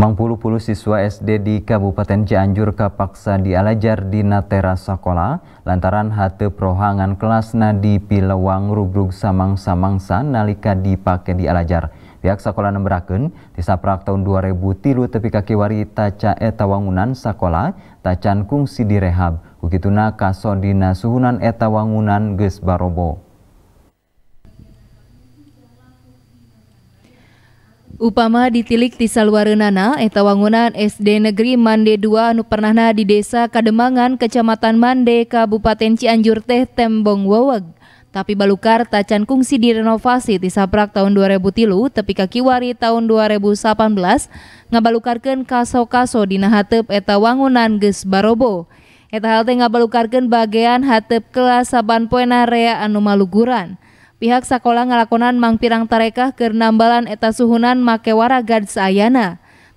Mang puluh-puluh siswa SD di Kabupaten Cianjur kapaksa dialajar di Natera Sakola lantaran hate prohangan kelasna di Pilewang rubruk samang-samangsa nalika dipakai dialajar. Pihak sekolah nemberaken tisaprak tahun 2000 tilu tepi kaki wari taca etawangunan sekolah tacan kungsi direhab. Begituna kaso dina suhunan etawangunan ges barobo. Upama ditilik di Salwarenana, etawangunan SD Negeri Mande 2 anu pernahna di Desa Kademangan, Kecamatan Mande, Kabupaten Cianjur teh tembong Woweg. Tapi balukar tacan kungsi direnovasi di Saprak tahun 2000 tilu, tepi kakiwari tahun 2018, ngabalukarkan kaso-kaso di nahatep eta wangunan ges barobo. Eta halte ngabalukarkan bagian hatep kelas saban poena rea anu maluguran pihak sekolah ngalakonan mangpirang tarekah ke nambalan eta suhunan make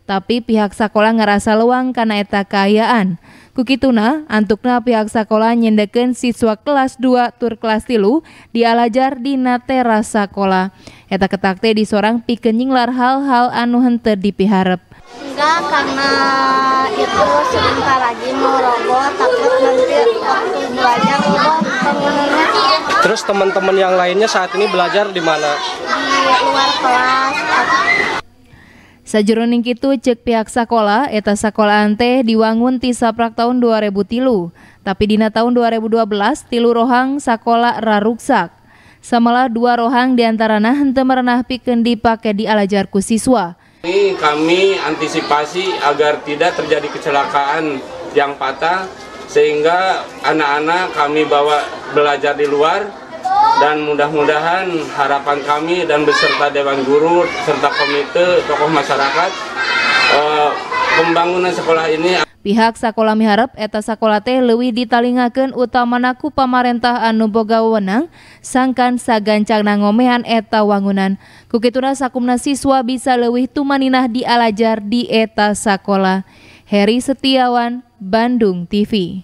Tapi pihak sekolah ngerasa luang karena eta kayaan. Kukituna, antukna pihak sekolah nyendeken siswa kelas 2 tur kelas tilu dialajar di natera sekolah. Eta ketakte di sorang pikenyinglar hal-hal anu hente dipiharep. Enggak, karena itu sebentar lagi mau robot, takut nanti waktu belajar Terus teman-teman yang lainnya saat ini belajar di mana? Di luar kelas. Sajeroning kitu cek pihak sekolah eta sekolah teh diwangun ti saprak tahun 2000 tilu, tapi dina tahun 2012 tilu rohang sekolah raruksak. Samalah dua rohang nah hente merenah piken dipake di alajar ku siswa. Ini kami antisipasi agar tidak terjadi kecelakaan yang patah sehingga anak-anak kami bawa belajar di luar dan mudah-mudahan harapan kami dan beserta Dewan Guru serta komite tokoh masyarakat eh, pembangunan sekolah ini Pihak sekolah miharap eta sekolah teh lebih ditalingakeun utamanaku pemerintah anu boga wewenang sangkan sagancang nangomehan eta wangunan. Kukituna sakumna siswa bisa lebih tumaninah dialajar di eta sekolah. Heri Setiawan, Bandung TV.